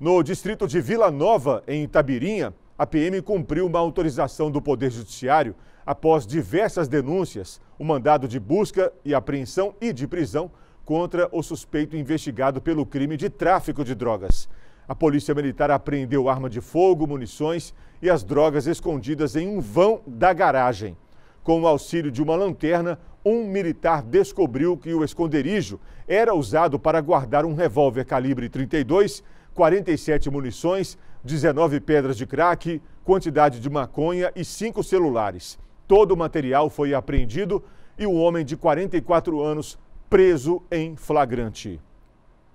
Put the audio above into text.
No distrito de Vila Nova, em Itabirinha, a PM cumpriu uma autorização do Poder Judiciário após diversas denúncias, o um mandado de busca e apreensão e de prisão contra o suspeito investigado pelo crime de tráfico de drogas. A Polícia Militar apreendeu arma de fogo, munições e as drogas escondidas em um vão da garagem. Com o auxílio de uma lanterna, um militar descobriu que o esconderijo era usado para guardar um revólver calibre 32 47 munições, 19 pedras de crack, quantidade de maconha e cinco celulares. Todo o material foi apreendido e o um homem de 44 anos preso em flagrante.